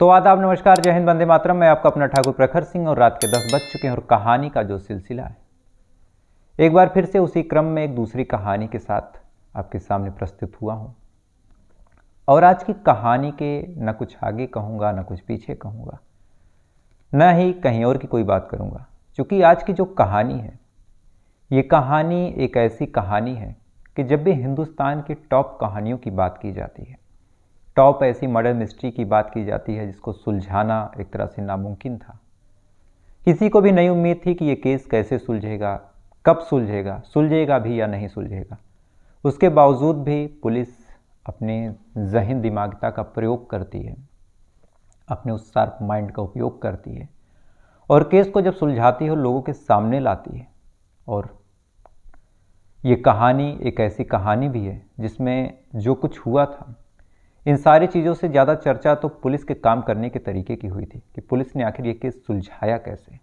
तो आदाब नमस्कार जय हिंद वंदे मातरम मैं आपका अपना ठाकुर प्रखर सिंह और रात के दस बज चुके हैं और कहानी का जो सिलसिला है एक बार फिर से उसी क्रम में एक दूसरी कहानी के साथ आपके सामने प्रस्तुत हुआ हूँ और आज की कहानी के न कुछ आगे कहूंगा न कुछ पीछे कहूंगा न ही कहीं और की कोई बात करूँगा क्योंकि आज की जो कहानी है ये कहानी एक ऐसी कहानी है कि जब भी हिंदुस्तान की टॉप कहानियों की बात की जाती है टॉप ऐसी मर्डर मिस्ट्री की बात की जाती है जिसको सुलझाना एक तरह से नामुमकिन था किसी को भी नई उम्मीद थी कि यह केस कैसे सुलझेगा कब सुलझेगा सुलझेगा भी या नहीं सुलझेगा उसके बावजूद भी पुलिस अपने जहन दिमागता का प्रयोग करती है अपने उस शार्प माइंड का उपयोग करती है और केस को जब सुलझाती है लोगों के सामने लाती है और ये कहानी एक ऐसी कहानी भी है जिसमें जो कुछ हुआ था इन सारी चीज़ों से ज़्यादा चर्चा तो पुलिस के काम करने के तरीके की हुई थी कि पुलिस ने आखिर ये केस सुलझाया कैसे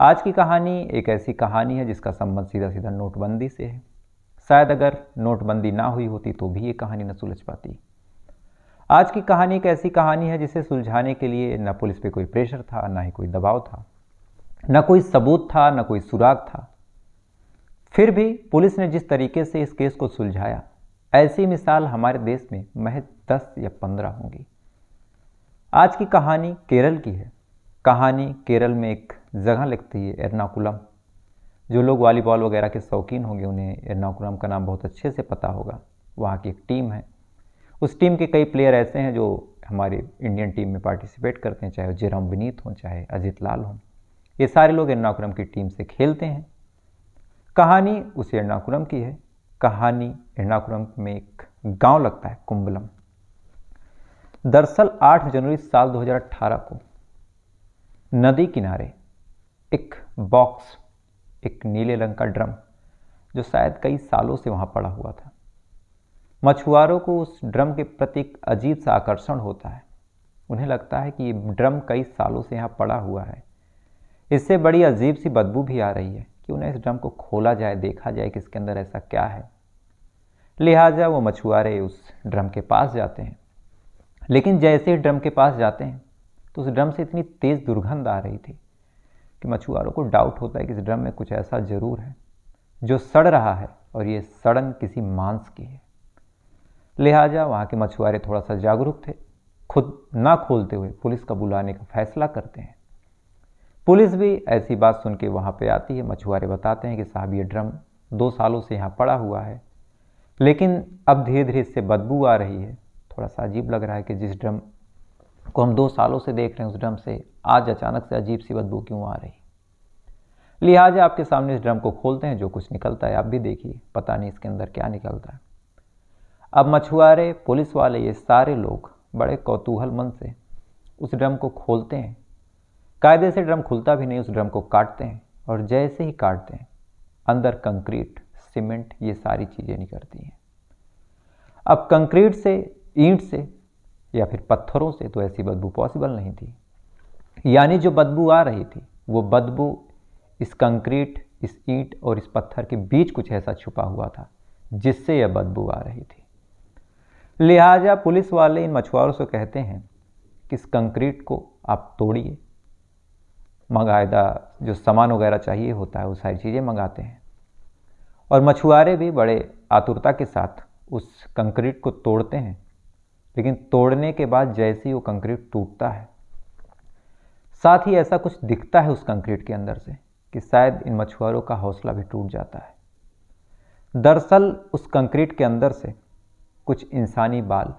आज की कहानी एक ऐसी कहानी है जिसका संबंध सीधा सीधा नोटबंदी से है शायद अगर नोटबंदी ना हुई होती तो भी ये कहानी न सुलझ पाती आज की कहानी एक ऐसी कहानी है जिसे सुलझाने के लिए न पुलिस पे कोई प्रेशर था ना ही कोई दबाव था न कोई सबूत था न कोई सुराग था फिर भी पुलिस ने जिस तरीके से इस केस को सुलझाया ऐसी मिसाल हमारे देश में महज दस या पंद्रह होंगी आज की कहानी केरल की है कहानी केरल में एक जगह लगती है एर्नाकुलम जो लोग वॉलीबॉल वगैरह के शौकीन होंगे उन्हें एर्नाकुलम का नाम बहुत अच्छे से पता होगा वहाँ की एक टीम है उस टीम के कई प्लेयर ऐसे हैं जो हमारे इंडियन टीम में पार्टिसिपेट करते हैं चाहे वो जयराम विनीत हों चाहे अजित लाल हों ये सारे लोग एर्नाकुलम की टीम से खेलते हैं कहानी उस एर्नाकुलम की है कहानी एर्णाकुलम में एक गांव लगता है कुंबलम दरअसल 8 जनवरी साल 2018 को नदी किनारे एक बॉक्स एक नीले रंग का ड्रम जो शायद कई सालों से वहां पड़ा हुआ था मछुआरों को उस ड्रम के प्रति एक अजीब सा आकर्षण होता है उन्हें लगता है कि ये ड्रम कई सालों से यहाँ पड़ा हुआ है इससे बड़ी अजीब सी बदबू भी आ रही है कि उन्हें इस ड्रम को खोला जाए देखा जाए कि इसके अंदर ऐसा क्या है लिहाजा वो मछुआरे उस ड्रम के पास जाते हैं लेकिन जैसे ही ड्रम के पास जाते हैं तो उस ड्रम से इतनी तेज़ दुर्गंध आ रही थी कि मछुआरों को डाउट होता है कि इस ड्रम में कुछ ऐसा ज़रूर है जो सड़ रहा है और ये सड़न किसी मांस की है लिहाजा वहाँ के मछुआरे थोड़ा सा जागरूक थे खुद ना खोलते हुए पुलिस का बुलाने का फैसला करते हैं पुलिस भी ऐसी बात सुन के वहाँ पर आती है मछुआरे बताते हैं कि साहब ये ड्रम दो सालों से यहाँ पड़ा हुआ है लेकिन अब धीरे धीरे इससे बदबू आ रही है थोड़ा सा अजीब लग रहा है कि जिस ड्रम को हम दो सालों से देख रहे हैं उस ड्रम से आज अचानक से अजीब सी बदबू क्यों आ रही लिहाजा आपके सामने इस ड्रम को खोलते हैं जो कुछ निकलता है आप भी देखिए पता नहीं इसके अंदर क्या निकलता है अब मछुआरे पुलिस वाले ये सारे लोग बड़े कौतूहल मन से उस ड्रम को खोलते हैं कायदे से ड्रम खुलता भी नहीं उस ड्रम को काटते हैं और जैसे ही काटते हैं अंदर कंक्रीट सीमेंट ये सारी चीज़ें निकलती हैं अब कंक्रीट से ईंट से या फिर पत्थरों से तो ऐसी बदबू पॉसिबल नहीं थी यानी जो बदबू आ रही थी वो बदबू इस कंक्रीट इस ईंट और इस पत्थर के बीच कुछ ऐसा छुपा हुआ था जिससे यह बदबू आ रही थी लिहाजा पुलिस वाले इन मछुआरों से कहते हैं कि इस कंक्रीट को आप तोड़िए मंगायदा जो सामान वगैरह चाहिए होता है वो सारी चीज़ें मंगाते हैं और मछुआरे भी बड़े आतुरता के साथ उस कंक्रीट को तोड़ते हैं लेकिन तोड़ने के बाद जैसे ही वो कंक्रीट टूटता है साथ ही ऐसा कुछ दिखता है उस कंक्रीट के अंदर से कि शायद इन मछुआरों का हौसला भी टूट जाता है दरअसल उस कंक्रीट के अंदर से कुछ इंसानी बाल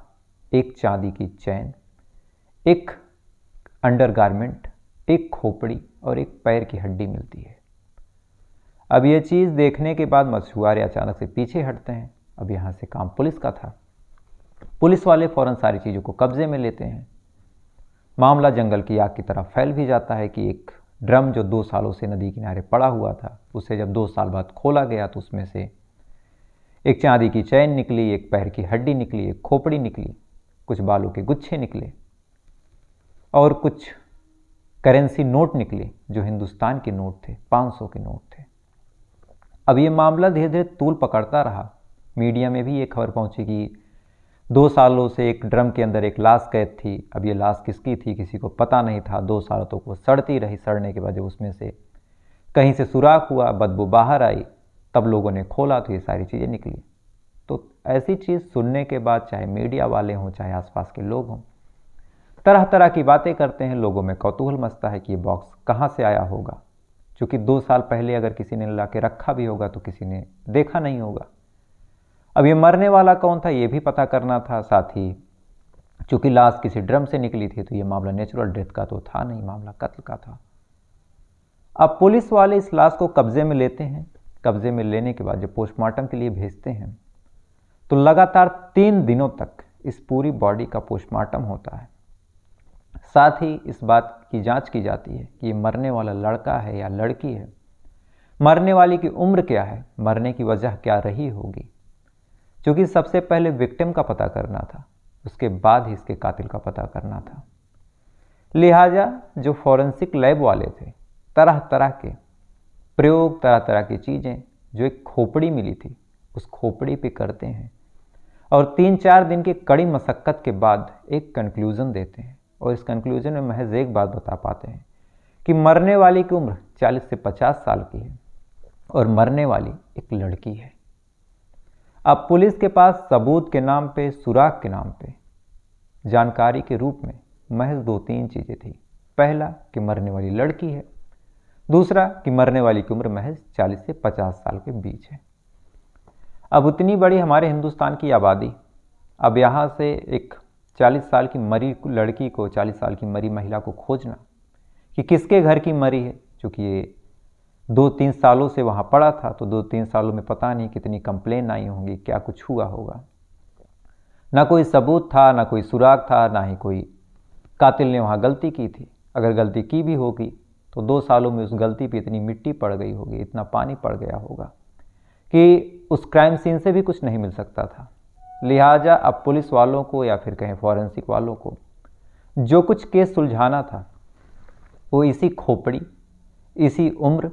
एक चांदी की चैन एक अंडरगारमेंट एक खोपड़ी और एक पैर की हड्डी मिलती है अब ये चीज़ देखने के बाद मछुआरे अचानक से पीछे हटते हैं अब यहाँ से काम पुलिस का था पुलिस वाले फ़ौरन सारी चीज़ों को कब्ज़े में लेते हैं मामला जंगल की आग की तरह फैल भी जाता है कि एक ड्रम जो दो सालों से नदी किनारे पड़ा हुआ था उसे जब दो साल बाद खोला गया तो उसमें से एक चांदी की चैन निकली एक पैर की हड्डी निकली एक खोपड़ी निकली कुछ बालों के गुच्छे निकले और कुछ करेंसी नोट निकले जो हिंदुस्तान के नोट थे 500 के नोट थे अब ये मामला धीरे धीरे तूल पकड़ता रहा मीडिया में भी ये खबर पहुंची कि दो सालों से एक ड्रम के अंदर एक लाश कैद थी अब ये लाश किसकी थी किसी को पता नहीं था दो सालों तक वो सड़ती रही सड़ने के बाद उसमें से कहीं से सुराख हुआ बदबू बाहर आई तब लोगों ने खोला तो ये सारी चीज़ें निकली तो ऐसी चीज़ सुनने के बाद चाहे मीडिया वाले हों चाहे आसपास के लोग हों तरह तरह की बातें करते हैं लोगों में कौतूहल मचता है कि ये बॉक्स कहाँ से आया होगा चूंकि दो साल पहले अगर किसी ने ला के रखा भी होगा तो किसी ने देखा नहीं होगा अब ये मरने वाला कौन था ये भी पता करना था साथ ही चूंकि लाश किसी ड्रम से निकली थी तो ये मामला नेचुरल डेथ का तो था नहीं मामला कत्ल का था अब पुलिस वाले इस लाश को कब्जे में लेते हैं कब्जे में लेने के बाद जब पोस्टमार्टम के लिए भेजते हैं तो लगातार तीन दिनों तक इस पूरी बॉडी का पोस्टमार्टम होता है साथ ही इस बात की जांच की जाती है कि मरने वाला लड़का है या लड़की है मरने वाली की उम्र क्या है मरने की वजह क्या रही होगी क्योंकि सबसे पहले विक्टिम का पता करना था उसके बाद ही इसके कातिल का पता करना था लिहाजा जो फॉरेंसिक लैब वाले थे तरह तरह के प्रयोग तरह तरह की चीज़ें जो एक खोपड़ी मिली थी उस खोपड़ी पे करते हैं और तीन चार दिन की कड़ी मशक्क़त के बाद एक कंक्लूज़न देते हैं और इस कंक्लूजन में महज एक बात बता पाते हैं कि मरने वाली की उम्र 40 से 50 साल की है और मरने वाली एक लड़की है अब पुलिस के पास सबूत के नाम पे सुराग के नाम पे जानकारी के रूप में महज दो तीन चीज़ें थी पहला कि मरने वाली लड़की है दूसरा कि मरने वाली की उम्र महज 40 से 50 साल के बीच है अब उतनी बड़ी हमारे हिंदुस्तान की आबादी अब यहाँ से एक 40 साल की मरी लड़की को 40 साल की मरी महिला को खोजना कि किसके घर की मरी है चूँकि ये दो तीन सालों से वहाँ पड़ा था तो दो तीन सालों में पता नहीं कितनी कंप्लेन आई होंगी क्या कुछ हुआ होगा ना कोई सबूत था ना कोई सुराग था ना ही कोई कातिल ने वहाँ गलती की थी अगर गलती की भी होगी तो दो सालों में उस गलती पे इतनी मिट्टी पड़ गई होगी इतना पानी पड़ गया होगा कि उस क्राइम सीन से भी कुछ नहीं मिल सकता था लिहाजा अब पुलिस वालों को या फिर कहें फॉरेंसिक वालों को जो कुछ केस सुलझाना था वो इसी खोपड़ी इसी उम्र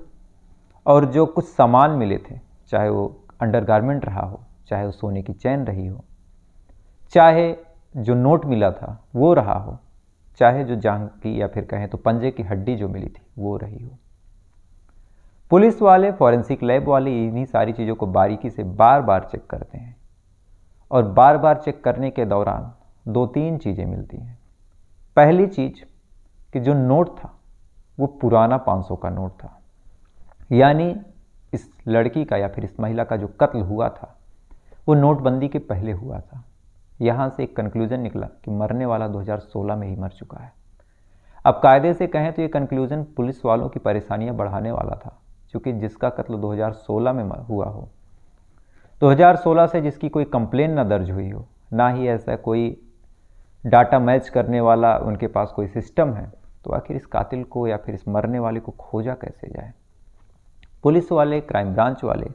और जो कुछ सामान मिले थे चाहे वो अंडरगारमेंट रहा हो चाहे वो सोने की चैन रही हो चाहे जो नोट मिला था वो रहा हो चाहे जो जांग की या फिर कहें तो पंजे की हड्डी जो मिली थी वो रही हो पुलिस वाले फॉरेंसिक लैब वाले इन्हीं सारी चीज़ों को बारीकी से बार बार चेक करते हैं और बार बार चेक करने के दौरान दो तीन चीज़ें मिलती हैं पहली चीज़ कि जो नोट था वो पुराना 500 का नोट था यानी इस लड़की का या फिर इस महिला का जो कत्ल हुआ था वो नोटबंदी के पहले हुआ था यहाँ से एक कंक्लूजन निकला कि मरने वाला 2016 में ही मर चुका है अब कायदे से कहें तो ये कंक्लूजन पुलिस वालों की परेशानियाँ बढ़ाने वाला था क्योंकि जिसका कत्ल 2016 में हुआ हो 2016 से जिसकी कोई कंप्लेन ना दर्ज हुई हो ना ही ऐसा कोई डाटा मैच करने वाला उनके पास कोई सिस्टम है तो आखिर इस कातिल को या फिर इस मरने वाले को खोजा कैसे जाए पुलिस वाले क्राइम ब्रांच वाले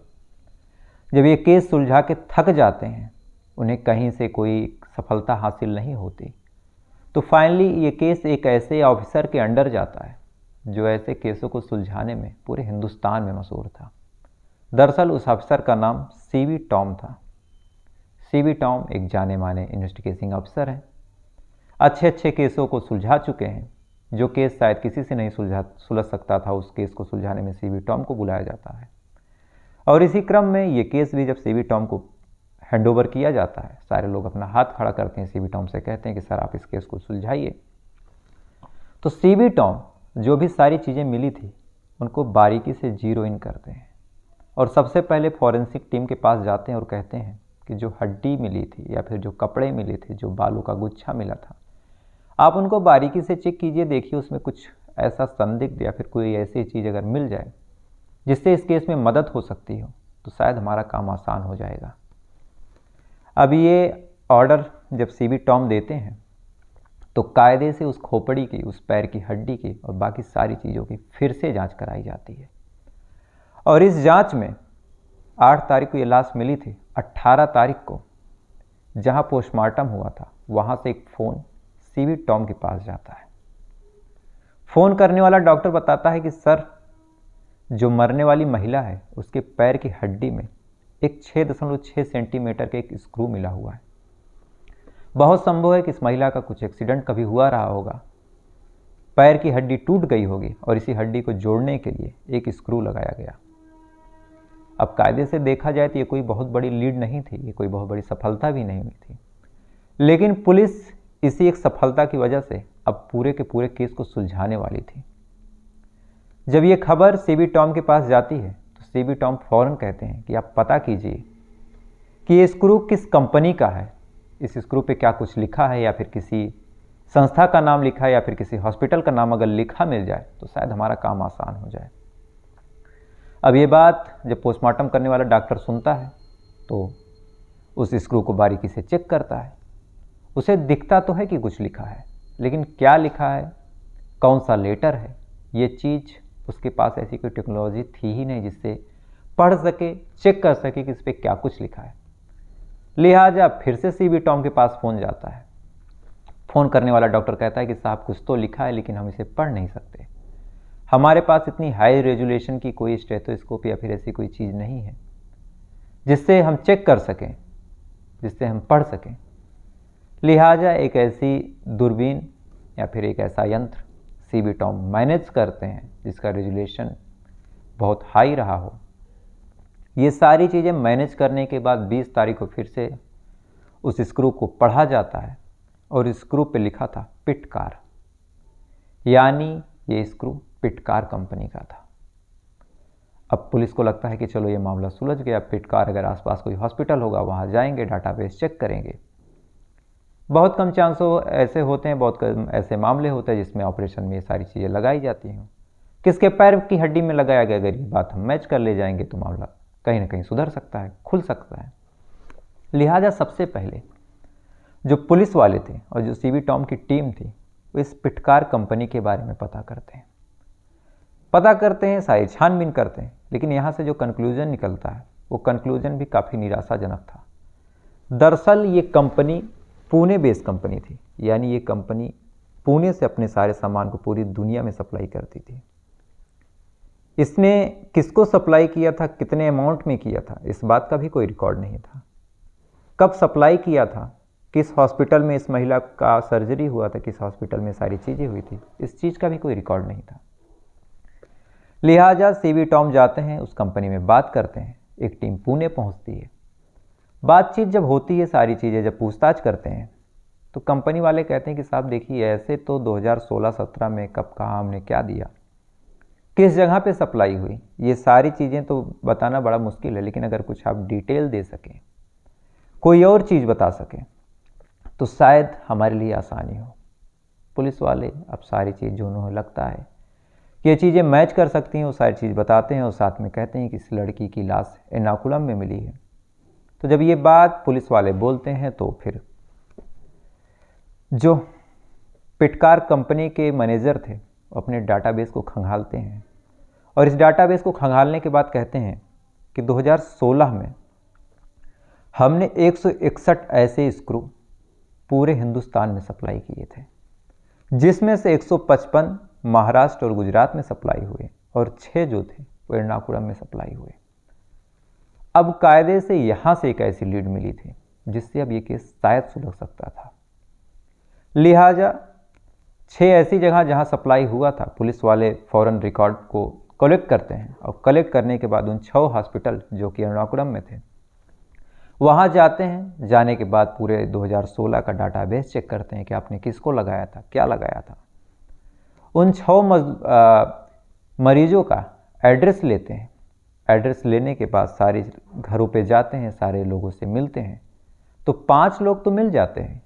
जब ये केस सुलझा के थक जाते हैं उन्हें कहीं से कोई सफलता हासिल नहीं होती तो फाइनली ये केस एक ऐसे ऑफिसर के अंडर जाता है जो ऐसे केसों को सुलझाने में पूरे हिंदुस्तान में मशहूर था दरअसल उस अफसर का नाम सी वी टॉम था सी टॉम एक जाने माने इन्वेस्टिगेटिंग अफसर हैं अच्छे अच्छे केसों को सुलझा चुके हैं जो केस शायद किसी से नहीं सुलझा सुलझ सकता था उस केस को सुलझाने में सी टॉम को बुलाया जाता है और इसी क्रम में ये केस भी जब सी टॉम को हैंडओवर किया जाता है सारे लोग अपना हाथ खड़ा करते हैं सी टॉम से कहते हैं कि सर आप इस केस को सुलझाइए तो सी टॉम जो भी सारी चीज़ें मिली थी उनको बारीकी से जीरो इन करते हैं और सबसे पहले फॉरेंसिक टीम के पास जाते हैं और कहते हैं कि जो हड्डी मिली थी या फिर जो कपड़े मिले थे जो बालों का गुच्छा मिला था आप उनको बारीकी से चेक कीजिए देखिए उसमें कुछ ऐसा संदिग्ध या फिर कोई ऐसी चीज़ अगर मिल जाए जिससे इस केस में मदद हो सकती हो तो शायद हमारा काम आसान हो जाएगा अब ये ऑर्डर जब सी बी टॉम देते हैं तो कायदे से उस खोपड़ी की उस पैर की हड्डी की और बाकी सारी चीज़ों की फिर से जांच कराई जाती है और इस जांच में आठ तारीख को ये लाश मिली थी अट्ठारह तारीख को जहां पोस्टमार्टम हुआ था वहां से एक फ़ोन सीवी टॉम के पास जाता है फ़ोन करने वाला डॉक्टर बताता है कि सर जो मरने वाली महिला है उसके पैर की हड्डी में एक छः दशमलव छः सेंटीमीटर का एक स्क्रू मिला हुआ है बहुत संभव है कि इस महिला का कुछ एक्सीडेंट कभी हुआ रहा होगा पैर की हड्डी टूट गई होगी और इसी हड्डी को जोड़ने के लिए एक स्क्रू लगाया गया अब कायदे से देखा जाए तो ये कोई बहुत बड़ी लीड नहीं थी ये कोई बहुत बड़ी सफलता भी नहीं हुई थी लेकिन पुलिस इसी एक सफलता की वजह से अब पूरे के पूरे केस को सुलझाने वाली थी जब ये खबर सीबी टॉम के पास जाती है तो सीबी टॉम फौरन कहते हैं कि आप पता कीजिए कि ये स्क्रू किस कंपनी का है इस स्क्रू पे क्या कुछ लिखा है या फिर किसी संस्था का नाम लिखा है या फिर किसी हॉस्पिटल का नाम अगर लिखा मिल जाए तो शायद हमारा काम आसान हो जाए अब ये बात जब पोस्टमार्टम करने वाला डॉक्टर सुनता है तो उस स्क्रू को बारीकी से चेक करता है उसे दिखता तो है कि कुछ लिखा है लेकिन क्या लिखा है कौन सा लेटर है ये चीज़ उसके पास ऐसी कोई टेक्नोलॉजी थी ही नहीं जिससे पढ़ सके चेक कर सके कि इस पर क्या कुछ लिखा है लिहाजा फिर से सी बी टॉम के पास फ़ोन जाता है फ़ोन करने वाला डॉक्टर कहता है कि साहब कुछ तो लिखा है लेकिन हम इसे पढ़ नहीं सकते हमारे पास इतनी हाई रेजुलेशन की कोई स्टेथोस्कोप या फिर ऐसी कोई चीज़ नहीं है जिससे हम चेक कर सकें जिससे हम पढ़ सकें लिहाजा एक ऐसी दूरबीन या फिर एक ऐसा यंत्र सी बी टॉम मैनेज करते हैं जिसका रेजुलेशन बहुत हाई रहा हो ये सारी चीज़ें मैनेज करने के बाद 20 तारीख को फिर से उस स्क्रू को पढ़ा जाता है और स्क्रू पे लिखा था पिटकार यानी ये स्क्रू पिटकार कंपनी का था अब पुलिस को लगता है कि चलो ये मामला सुलझ गया पिटकार अगर आसपास कोई हॉस्पिटल होगा वहाँ जाएंगे डाटाबेस चेक करेंगे बहुत कम चांस हो ऐसे होते हैं बहुत कम ऐसे मामले होते हैं जिसमें ऑपरेशन में ये सारी चीज़ें लगाई जाती हैं किसके पैर की हड्डी में लगाया गया अगर ये बात हम मैच कर ले जाएंगे तो मामला कहीं ना कहीं सुधर सकता है खुल सकता है लिहाजा सबसे पहले जो पुलिस वाले थे और जो सीवी टॉम की टीम थी वो इस पिटकार कंपनी के बारे में पता करते हैं पता करते हैं सारी छानबीन करते हैं लेकिन यहाँ से जो कंक्लूजन निकलता है वो कंक्लूजन भी काफ़ी निराशाजनक था दरअसल ये कंपनी पुणे बेस्ड कंपनी थी यानी ये कंपनी पुणे से अपने सारे सामान को पूरी दुनिया में सप्लाई करती थी इसने किसको सप्लाई किया था कितने अमाउंट में किया था इस बात का भी कोई रिकॉर्ड नहीं था कब सप्लाई किया था किस हॉस्पिटल में इस महिला का सर्जरी हुआ था किस हॉस्पिटल में सारी चीज़ें हुई थी इस चीज़ का भी कोई रिकॉर्ड नहीं था लिहाजा सीवी टॉम जाते हैं उस कंपनी में बात करते हैं एक टीम पुणे पहुंचती है बातचीत जब होती है सारी चीज़ें जब पूछताछ करते हैं तो कंपनी वाले कहते हैं कि साहब देखिए ऐसे तो 2016-17 में कब कहाँ हमने क्या दिया किस जगह पे सप्लाई हुई ये सारी चीज़ें तो बताना बड़ा मुश्किल है लेकिन अगर कुछ आप डिटेल दे सकें कोई और चीज़ बता सकें तो शायद हमारे लिए आसानी हो पुलिस वाले अब सारी चीज़ जो उन्होंने लगता है ये चीज़ें मैच कर सकती हैं वो सारी चीज़ बताते हैं और साथ में कहते हैं कि इस लड़की की लाश एर्नाकुलम में मिली है तो जब ये बात पुलिस वाले बोलते हैं तो फिर जो पिटकार कंपनी के मैनेजर थे अपने डाटाबेस को खंगालते हैं और इस डाटाबेस को खंगालने के बाद कहते हैं कि 2016 में हमने 161 ऐसे स्क्रू पूरे हिंदुस्तान में सप्लाई किए थे जिसमें से 155 महाराष्ट्र और गुजरात में सप्लाई हुए और छह जो थे वो एर्नाकुलम में सप्लाई हुए अब कायदे से यहां से एक ऐसी लीड मिली थी जिससे अब ये केस शायद सुलझ सकता था लिहाजा छह ऐसी जगह जहां सप्लाई हुआ था पुलिस वाले फॉरन रिकॉर्ड को कलेक्ट करते हैं और कलेक्ट करने के बाद उन छह हॉस्पिटल जो कि एर्नाकुलम में थे वहां जाते हैं जाने के बाद पूरे 2016 का डाटाबेस चेक करते हैं कि आपने किसको लगाया था क्या लगाया था उन छः मरीजों का एड्रेस लेते हैं एड्रेस लेने के बाद सारे घरों पे जाते हैं सारे लोगों से मिलते हैं तो पांच लोग तो मिल जाते हैं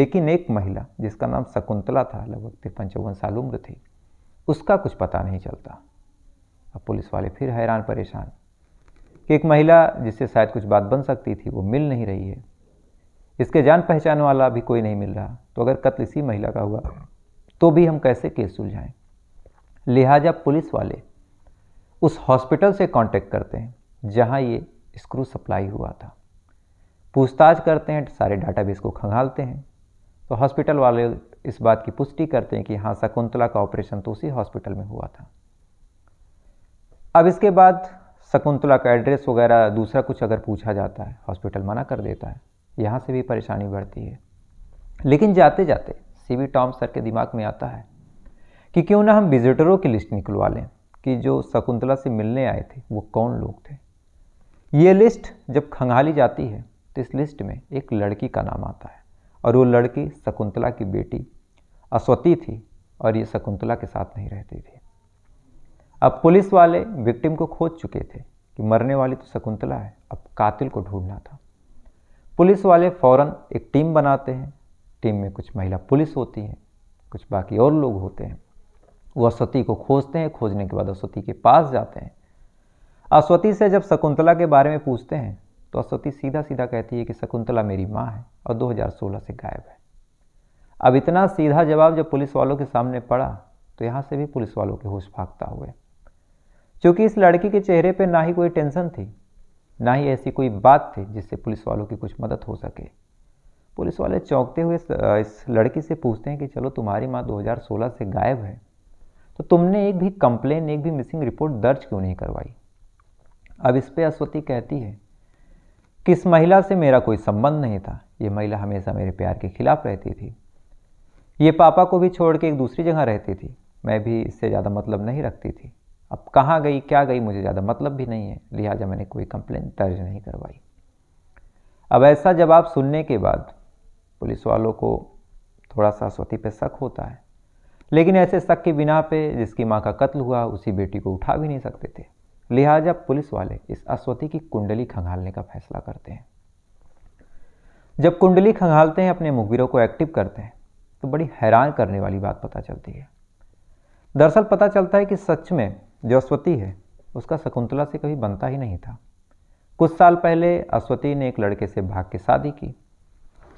लेकिन एक महिला जिसका नाम शकुंतला था लगभग पंचावन साल उम्र थी उसका कुछ पता नहीं चलता अब पुलिस वाले फिर हैरान परेशान कि एक महिला जिससे शायद कुछ बात बन सकती थी वो मिल नहीं रही है इसके जान पहचान वाला भी कोई नहीं मिल रहा तो अगर कत्ल इसी महिला का हुआ तो भी हम कैसे केस सुलझाएं लिहाजा पुलिस वाले उस हॉस्पिटल से कांटेक्ट करते हैं जहां ये स्क्रू सप्लाई हुआ था पूछताछ करते हैं सारे डाटाबेस को खंगालते हैं तो हॉस्पिटल वाले इस बात की पुष्टि करते हैं कि हाँ शकुंतला का ऑपरेशन तो उसी हॉस्पिटल में हुआ था अब इसके बाद शकुंतला का एड्रेस वगैरह दूसरा कुछ अगर पूछा जाता है हॉस्पिटल मना कर देता है यहाँ से भी परेशानी बढ़ती है लेकिन जाते जाते सी टॉम सर के दिमाग में आता है कि क्यों ना हम विजिटरों की लिस्ट निकलवा लें कि जो शकुंतला से मिलने आए थे वो कौन लोग थे ये लिस्ट जब खंगाली जाती है तो इस लिस्ट में एक लड़की का नाम आता है और वो लड़की शकुंतला की बेटी अस्वती थी और ये शकुंतला के साथ नहीं रहती थी अब पुलिस वाले विक्टिम को खोज चुके थे कि मरने वाली तो शकुंतला है अब कातिल को ढूंढना था पुलिस वाले फौरन एक टीम बनाते हैं टीम में कुछ महिला पुलिस होती है कुछ बाकी और लोग होते हैं वो अस्वती को खोजते हैं खोजने के बाद अस्वती के पास जाते हैं अस्वती से जब शकुंतला के बारे में पूछते हैं तो अस्वती सीधा सीधा कहती है कि शकुंतला मेरी माँ है और 2016 से गायब है अब इतना सीधा जवाब जब पुलिस वालों के सामने पड़ा तो यहाँ से भी पुलिस वालों के होश भागता हुए क्योंकि इस लड़की के चेहरे पर ना ही कोई टेंशन थी ना ही ऐसी कोई बात थी जिससे पुलिस वालों की कुछ मदद हो सके पुलिस वाले चौंकते हुए इस लड़की से पूछते हैं कि चलो तुम्हारी माँ 2016 से गायब है तो तुमने एक भी कंप्लेन एक भी मिसिंग रिपोर्ट दर्ज क्यों नहीं करवाई अब इस पर अश्वती कहती है कि इस महिला से मेरा कोई संबंध नहीं था ये महिला हमेशा मेरे प्यार के खिलाफ रहती थी ये पापा को भी छोड़ के एक दूसरी जगह रहती थी मैं भी इससे ज़्यादा मतलब नहीं रखती थी अब कहाँ गई क्या गई मुझे ज़्यादा मतलब भी नहीं है लिहाजा मैंने कोई कंप्लेन दर्ज नहीं करवाई अब ऐसा जवाब सुनने के बाद पुलिस वालों को थोड़ा सा स्वती पे शक होता है लेकिन ऐसे शक के बिना पे जिसकी माँ का कत्ल हुआ उसी बेटी को उठा भी नहीं सकते थे लिहाजा पुलिस वाले इस अश्वती की कुंडली खंगालने का फैसला करते हैं जब कुंडली खंगालते हैं अपने मुखबिरों को एक्टिव करते हैं तो बड़ी हैरान करने वाली बात पता चलती है दरअसल पता चलता है कि सच में जो अश्वती है उसका शकुंतला से कभी बनता ही नहीं था कुछ साल पहले अश्वती ने एक लड़के से भाग के शादी की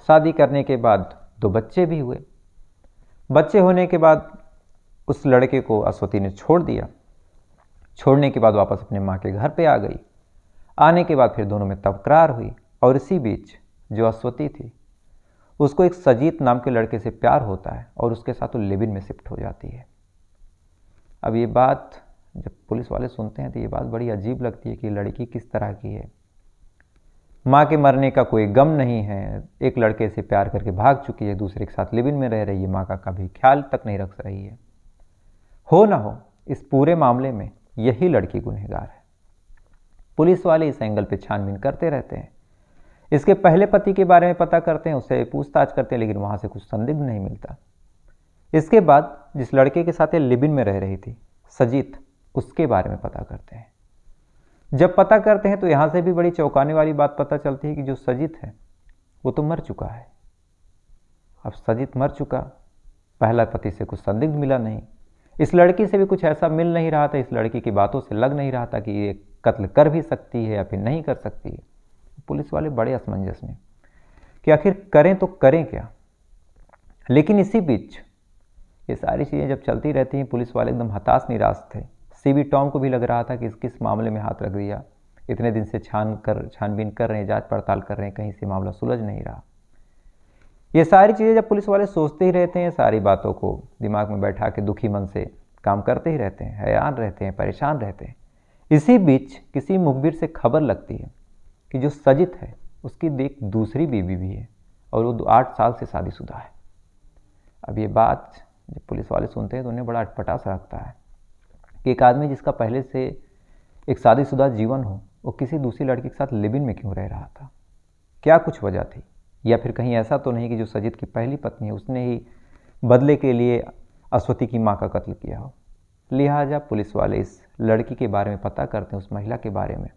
शादी करने के बाद दो बच्चे भी हुए बच्चे होने के बाद उस लड़के को अश्वती ने छोड़ दिया छोड़ने के बाद वापस अपने माँ के घर पे आ गई आने के बाद फिर दोनों में तकरार हुई और इसी बीच जो अश्वती थी उसको एक सजीत नाम के लड़के से प्यार होता है और उसके साथ वो लिविन में शिफ्ट हो जाती है अब ये बात जब पुलिस वाले सुनते हैं तो ये बात बड़ी अजीब लगती है कि लड़की किस तरह की है माँ के मरने का कोई गम नहीं है एक लड़के से प्यार करके भाग चुकी है दूसरे के साथ लिविन में रह रही है माँ का कभी ख्याल तक नहीं रख रही है हो ना हो इस पूरे मामले में यही लड़की गुनहगार है पुलिस वाले इस एंगल पर छानबीन करते रहते हैं इसके पहले पति के बारे में पता करते हैं उससे पूछताछ करते हैं लेकिन वहाँ से कुछ संदिग्ध नहीं मिलता इसके बाद जिस लड़के के साथ लिबिन में रह रही थी सजीत उसके बारे में पता करते हैं जब पता करते हैं तो यहाँ से भी बड़ी चौंकाने वाली बात पता चलती है कि जो सजित है वो तो मर चुका है अब सजित मर चुका पहला पति से कुछ संदिग्ध मिला नहीं इस लड़की से भी कुछ ऐसा मिल नहीं रहा था इस लड़की की बातों से लग नहीं रहा था कि ये कत्ल कर भी सकती है या फिर नहीं कर सकती है पुलिस वाले बड़े असमंजस में कि आखिर करें तो करें क्या लेकिन इसी बीच ये सारी चीज़ें जब चलती रहती हैं पुलिस वाले एकदम हताश निराश थे सीबी टॉम को भी लग रहा था कि इस किस मामले में हाथ रख दिया इतने दिन से छान कर छानबीन कर रहे हैं जांच पड़ताल कर रहे हैं कहीं से मामला सुलझ नहीं रहा ये सारी चीज़ें जब पुलिस वाले सोचते ही रहते हैं सारी बातों को दिमाग में बैठा के दुखी मन से काम करते ही रहते हैं हैरान रहते हैं परेशान रहते हैं इसी बीच किसी मुखबिर से खबर लगती है कि जो सजित है उसकी एक दूसरी बीवी भी है और वो आठ साल से शादीशुदा है अब ये बात जब पुलिस वाले सुनते हैं तो उन्हें बड़ा अटपटा सा लगता है कि एक आदमी जिसका पहले से एक शादीशुदा जीवन हो वो किसी दूसरी लड़की के साथ लिविन में क्यों रह रहा था क्या कुछ वजह थी या फिर कहीं ऐसा तो नहीं कि जो सजिद की पहली पत्नी है उसने ही बदले के लिए अश्वती की माँ का कत्ल किया हो लिहाजा पुलिस वाले इस लड़की के बारे में पता करते हैं उस महिला के बारे में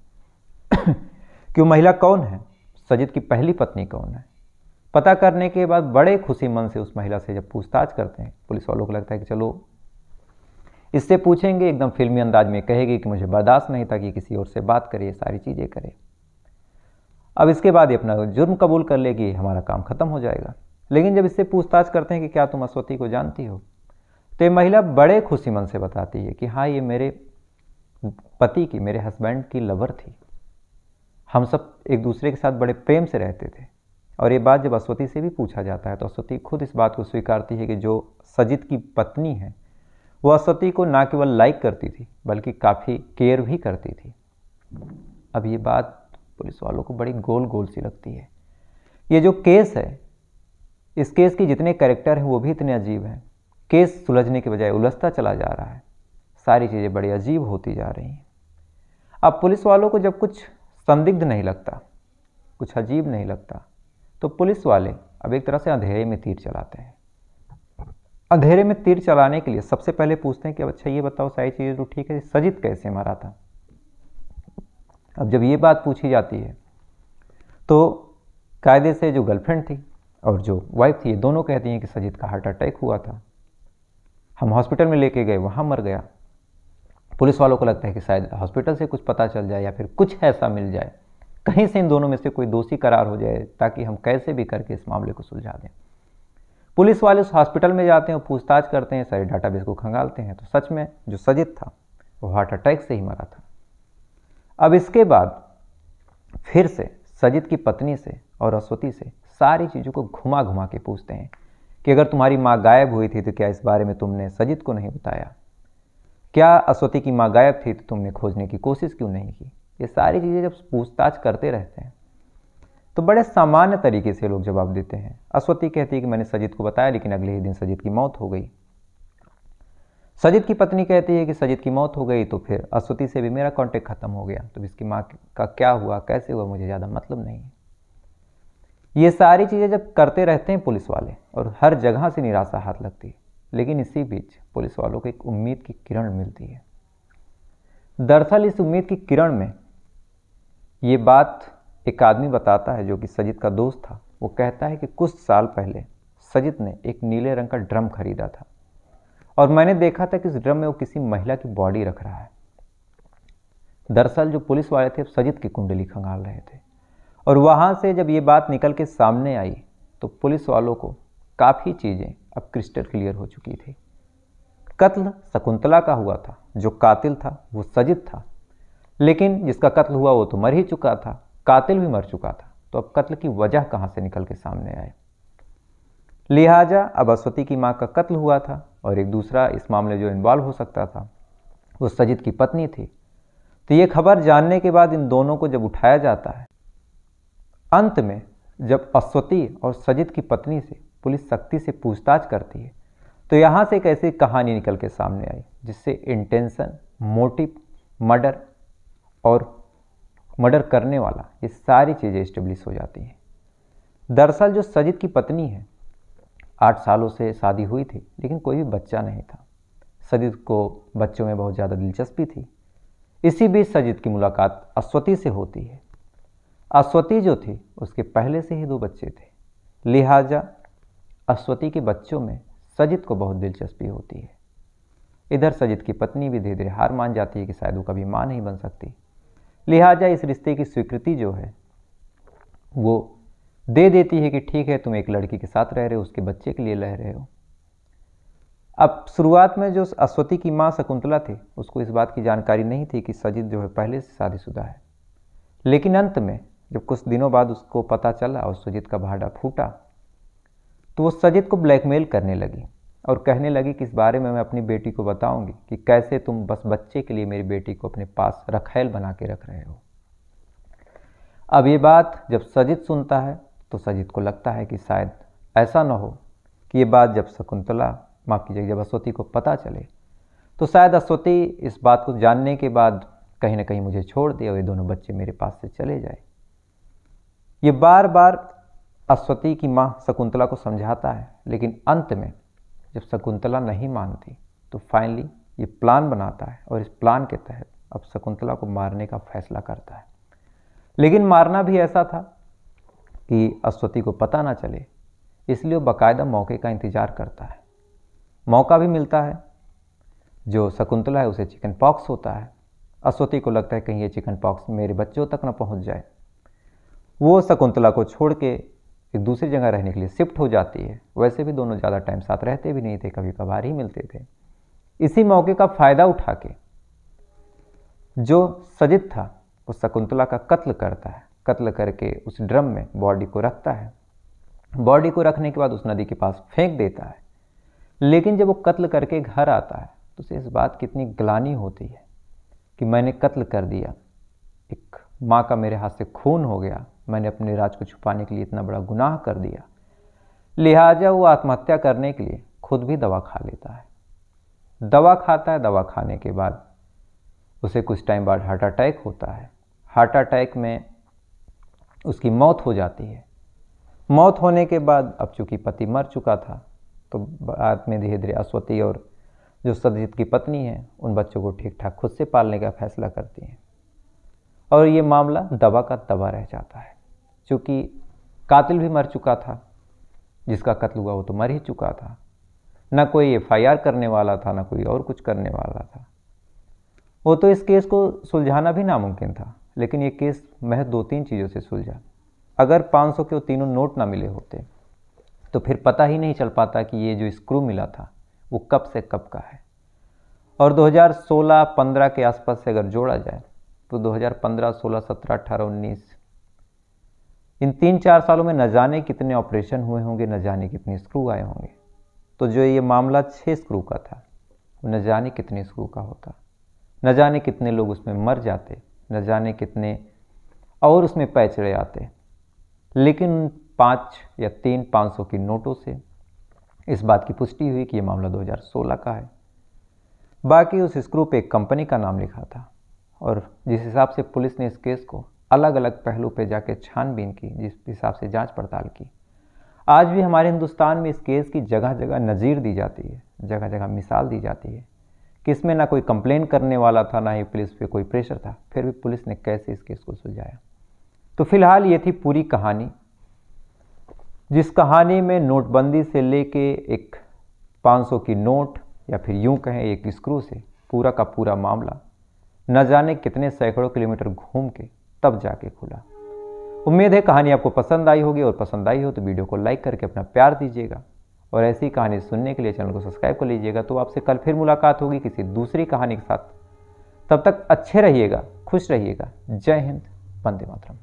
कि वो महिला कौन है सजिद की पहली पत्नी कौन है पता करने के बाद बड़े खुशी मन से उस महिला से जब पूछताछ करते हैं पुलिस वालों को लगता है कि चलो इससे पूछेंगे एकदम फिल्मी अंदाज में कहेगी कि मुझे बर्दाश्त नहीं था कि किसी और से बात करे सारी चीज़ें करे अब इसके बाद ये अपना जुर्म कबूल कर लेगी हमारा काम ख़त्म हो जाएगा लेकिन जब इससे पूछताछ करते हैं कि क्या तुम अस्वती को जानती हो तो ये महिला बड़े खुशी मन से बताती है कि हाँ ये मेरे पति की मेरे हस्बैंड की लवर थी हम सब एक दूसरे के साथ बड़े प्रेम से रहते थे और ये बात जब अस्वती से भी पूछा जाता है तो अस्वती खुद इस बात को स्वीकारती है कि जो सजित की पत्नी है वह सती को ना केवल लाइक करती थी बल्कि काफ़ी केयर भी करती थी अब ये बात पुलिस वालों को बड़ी गोल गोल सी लगती है ये जो केस है इस केस के जितने कैरेक्टर हैं वो भी इतने अजीब हैं केस सुलझने के बजाय उलझता चला जा रहा है सारी चीज़ें बड़ी अजीब होती जा रही हैं अब पुलिस वालों को जब कुछ संदिग्ध नहीं लगता कुछ अजीब नहीं लगता तो पुलिस वाले अब एक तरह से अंधेरे में तीर चलाते हैं अंधेरे में तीर चलाने के लिए सबसे पहले पूछते हैं कि अच्छा ये बताओ सारी चीज़ें तो ठीक है सजित कैसे मारा था अब जब ये बात पूछी जाती है तो कायदे से जो गर्लफ्रेंड थी और जो वाइफ थी ये दोनों कहती हैं कि सजित का हार्ट अटैक हुआ था हम हॉस्पिटल में लेके गए वहाँ मर गया पुलिस वालों को लगता है कि शायद हॉस्पिटल से कुछ पता चल जाए या फिर कुछ ऐसा मिल जाए कहीं से इन दोनों में से कोई दोषी करार हो जाए ताकि हम कैसे भी करके इस मामले को सुलझा दें पुलिस वाले उस हॉस्पिटल में जाते हैं पूछताछ करते हैं सारे डाटाबेस को खंगालते हैं तो सच में जो सजित था वो हार्ट अटैक से ही मरा था अब इसके बाद फिर से सजित की पत्नी से और अश्वती से सारी चीज़ों को घुमा घुमा के पूछते हैं कि अगर तुम्हारी माँ गायब हुई थी तो क्या इस बारे में तुमने सजित को नहीं बताया क्या अस्वती की माँ गायब थी तो तुमने खोजने की कोशिश क्यों नहीं की ये सारी चीज़ें जब पूछताछ करते रहते हैं तो बड़े सामान्य तरीके से लोग जवाब देते हैं अस्वती कहती है कि मैंने सजिद को बताया लेकिन अगले ही दिन सजिद की मौत हो गई सजिद की पत्नी कहती है कि सजिद की मौत हो गई तो फिर अस्वती से भी मेरा कांटेक्ट खत्म हो गया तो इसकी माँ का क्या हुआ कैसे हुआ मुझे ज़्यादा मतलब नहीं ये सारी चीज़ें जब करते रहते हैं पुलिस वाले और हर जगह से निराशा हाथ लगती है लेकिन इसी बीच पुलिस वालों को एक उम्मीद की किरण मिलती है दरअसल इस उम्मीद की किरण में ये बात एक आदमी बताता है जो कि सजित का दोस्त था वो कहता है कि कुछ साल पहले सजित ने एक नीले रंग का ड्रम खरीदा था और मैंने देखा था कि इस ड्रम में वो किसी महिला की बॉडी रख रहा है दरअसल जो पुलिस वाले थे सजित की कुंडली खंगाल रहे थे और वहाँ से जब ये बात निकल के सामने आई तो पुलिस वालों को काफ़ी चीज़ें अब क्रिस्टल क्लियर हो चुकी थी कत्ल शकुंतला का हुआ था जो कातिल था वो सजित था लेकिन जिसका कत्ल हुआ वो तो मर ही चुका था कातिल भी मर चुका था तो अब कत्ल की वजह कहाँ से निकल के सामने आए लिहाजा अब अस्वती की माँ का कत्ल हुआ था और एक दूसरा इस मामले जो इन्वॉल्व हो सकता था वो सजिद की पत्नी थी तो ये खबर जानने के बाद इन दोनों को जब उठाया जाता है अंत में जब अस्वती और सजिद की पत्नी से पुलिस सख्ती से पूछताछ करती है तो यहाँ से एक ऐसी कहानी निकल के सामने आई जिससे इंटेंशन मोटिव मर्डर और मर्डर करने वाला ये सारी चीज़ें इस्टेब्लिश हो जाती हैं दरअसल जो सजिद की पत्नी है आठ सालों से शादी हुई थी लेकिन कोई भी बच्चा नहीं था सजिद को बच्चों में बहुत ज़्यादा दिलचस्पी थी इसी बीच सजिद की मुलाकात अश्वती से होती है अश्वती जो थी उसके पहले से ही दो बच्चे थे लिहाजा अश्वती के बच्चों में सजिद को बहुत दिलचस्पी होती है इधर सजिद की पत्नी भी धीरे धीरे हार मान जाती है कि शायद वो कभी माँ नहीं बन सकती लिहाजा इस रिश्ते की स्वीकृति जो है वो दे देती है कि ठीक है तुम एक लड़की के साथ रह रहे हो उसके बच्चे के लिए रह रहे हो अब शुरुआत में जो अश्वती की माँ शकुंतला थी उसको इस बात की जानकारी नहीं थी कि सजिद जो है पहले से शादीशुदा है लेकिन अंत में जब कुछ दिनों बाद उसको पता चला और सजिद का भाड़ा फूटा तो वो सजिद को ब्लैकमेल करने लगी और कहने लगी कि इस बारे में मैं अपनी बेटी को बताऊंगी कि कैसे तुम बस बच्चे के लिए मेरी बेटी को अपने पास रखेल बना के रख रहे हो अब ये बात जब सजित सुनता है तो सजित को लगता है कि शायद ऐसा ना हो कि ये बात जब शकुंतला माफ़ कीजिए जब अश्वती को पता चले तो शायद अश्वती इस बात को जानने के बाद कहीं ना कहीं मुझे छोड़ दे और ये दोनों बच्चे मेरे पास से चले जाए ये बार बार अश्वती की माँ शकुंतला को समझाता है लेकिन अंत में जब शकुंतला नहीं मानती तो फाइनली ये प्लान बनाता है और इस प्लान के तहत अब शकुंतला को मारने का फैसला करता है लेकिन मारना भी ऐसा था कि अश्वती को पता ना चले इसलिए वो बाकायदा मौके का इंतज़ार करता है मौका भी मिलता है जो शकुंतला है उसे चिकन पॉक्स होता है अश्वती को लगता है कहीं ये चिकन पॉक्स मेरे बच्चों तक ना पहुंच जाए वो शकुंतला को छोड़ के फिर दूसरी जगह रहने के लिए शिफ्ट हो जाती है वैसे भी दोनों ज़्यादा टाइम साथ रहते भी नहीं थे कभी कभार ही मिलते थे इसी मौके का फ़ायदा उठा के जो सजिद था वो शकुंतला का कत्ल करता है कत्ल करके उस ड्रम में बॉडी को रखता है बॉडी को रखने के बाद उस नदी के पास फेंक देता है लेकिन जब वो कत्ल करके घर आता है तो उसे इस बात की इतनी ग्लानी होती है कि मैंने कत्ल कर दिया एक माँ का मेरे हाथ से खून हो गया मैंने अपने राज को छुपाने के लिए इतना बड़ा गुनाह कर दिया लिहाजा वो आत्महत्या करने के लिए खुद भी दवा खा लेता है दवा खाता है दवा खाने के बाद उसे कुछ टाइम बाद हार्ट अटैक होता है हार्ट अटैक में उसकी मौत हो जाती है मौत होने के बाद अब चूँकि पति मर चुका था तो बाद में धीरे धीरे अश्वती और जो सदजीत की पत्नी है उन बच्चों को ठीक ठाक खुद से पालने का फैसला करती हैं और ये मामला दबा का दबा रह जाता है क्योंकि कातिल भी मर चुका था जिसका कत्ल हुआ वो तो मर ही चुका था ना कोई एफ करने वाला था ना कोई और कुछ करने वाला था वो तो इस केस को सुलझाना भी नामुमकिन था लेकिन ये केस महज दो तीन चीज़ों से सुलझा अगर 500 के वो तीनों नोट ना मिले होते तो फिर पता ही नहीं चल पाता कि ये जो स्क्रू मिला था वो कब से कब का है और 2016-15 के आसपास से अगर जोड़ा जाए तो 2015, 16, 17, 18, 19 इन तीन चार सालों में न जाने कितने ऑपरेशन हुए होंगे न जाने कितने स्क्रू आए होंगे तो जो ये मामला छः स्क्रू का था न जाने कितने स्क्रू का होता न जाने कितने लोग उसमें मर जाते न जाने कितने और उसमें पैचड़े आते लेकिन पाँच या तीन पाँच सौ की नोटों से इस बात की पुष्टि हुई कि ये मामला 2016 का है बाकी उस स्क्रू पे एक कंपनी का नाम लिखा था और जिस हिसाब से पुलिस ने इस केस को अलग अलग पहलू पे जाके छानबीन की जिस हिसाब से जांच पड़ताल की आज भी हमारे हिंदुस्तान में इस केस की जगह जगह नज़ीर दी जाती है जगह जगह मिसाल दी जाती है कि इसमें ना कोई कंप्लेन करने वाला था ना ही पुलिस पे कोई प्रेशर था फिर भी पुलिस ने कैसे इस केस को सुलझाया तो फिलहाल ये थी पूरी कहानी जिस कहानी में नोटबंदी से लेके एक 500 की नोट या फिर यूं कहें एक स्क्रू से पूरा का पूरा मामला न जाने कितने सैकड़ों किलोमीटर घूम के तब जाके खुला उम्मीद है कहानी आपको पसंद आई होगी और पसंद आई हो तो वीडियो को लाइक करके अपना प्यार दीजिएगा और ऐसी कहानी सुनने के लिए चैनल को सब्सक्राइब कर लीजिएगा तो आपसे कल फिर मुलाकात होगी किसी दूसरी कहानी के साथ तब तक अच्छे रहिएगा खुश रहिएगा जय हिंद वंदे मातरम